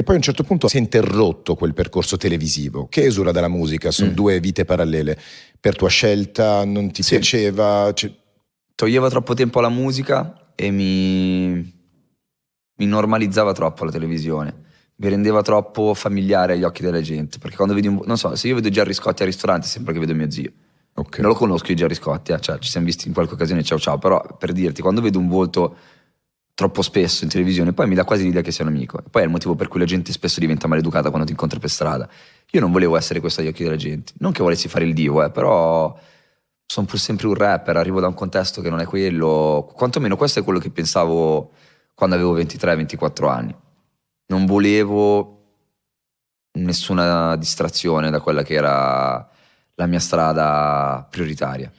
E poi a un certo punto si è interrotto quel percorso televisivo che esula dalla musica, sono mm. due vite parallele. Per tua scelta non ti sì. piaceva? Cioè... Toglieva troppo tempo alla musica e mi... mi normalizzava troppo la televisione. Mi rendeva troppo familiare agli occhi della gente. Perché quando vedi un. Non so, se io vedo Gerry Scotti al ristorante, sembra che vedo mio zio. Okay. Non lo conosco io Gerry Scotti, eh? cioè, ci siamo visti in qualche occasione, ciao ciao. Però per dirti, quando vedo un volto troppo spesso in televisione, poi mi dà quasi l'idea che sia un amico. Poi è il motivo per cui la gente spesso diventa maleducata quando ti incontra per strada. Io non volevo essere questo agli occhi della gente, non che volessi fare il divo, eh, però sono pur sempre un rapper, arrivo da un contesto che non è quello, quantomeno questo è quello che pensavo quando avevo 23-24 anni. Non volevo nessuna distrazione da quella che era la mia strada prioritaria.